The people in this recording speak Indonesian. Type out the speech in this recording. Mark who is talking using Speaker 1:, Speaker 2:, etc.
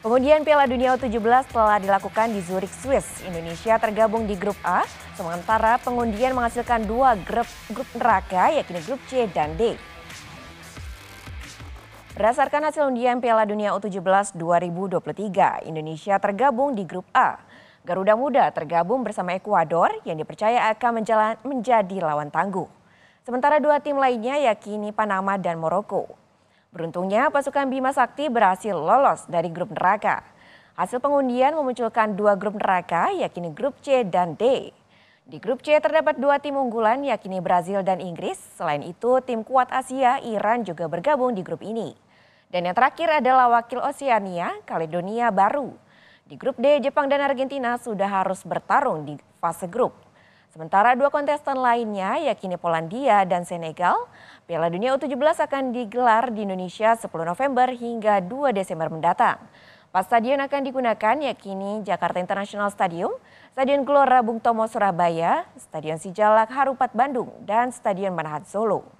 Speaker 1: Pengundian Piala Dunia U17 telah dilakukan di Zurich, Swiss. Indonesia tergabung di grup A, sementara pengundian menghasilkan dua grup, grup neraka, yakni grup C dan D. Berdasarkan hasil undian Piala Dunia U17 2023, Indonesia tergabung di grup A. Garuda Muda tergabung bersama Ekuador yang dipercaya akan menjalan, menjadi lawan tangguh. Sementara dua tim lainnya yakini Panama dan Maroko. Beruntungnya pasukan Bima Sakti berhasil lolos dari grup neraka. Hasil pengundian memunculkan dua grup neraka yakni grup C dan D. Di grup C terdapat dua tim unggulan yakni Brazil dan Inggris. Selain itu tim kuat Asia, Iran juga bergabung di grup ini. Dan yang terakhir adalah wakil Oseania, Kaledonia Baru. Di grup D, Jepang dan Argentina sudah harus bertarung di fase grup. Sementara dua kontestan lainnya yakini Polandia dan Senegal, Piala Dunia U17 akan digelar di Indonesia 10 November hingga 2 Desember mendatang. Pas stadion akan digunakan yakini Jakarta International Stadium, Stadion Gelora Bung Tomo Surabaya, Stadion Sijalak Harupat Bandung, dan Stadion Manahan Solo.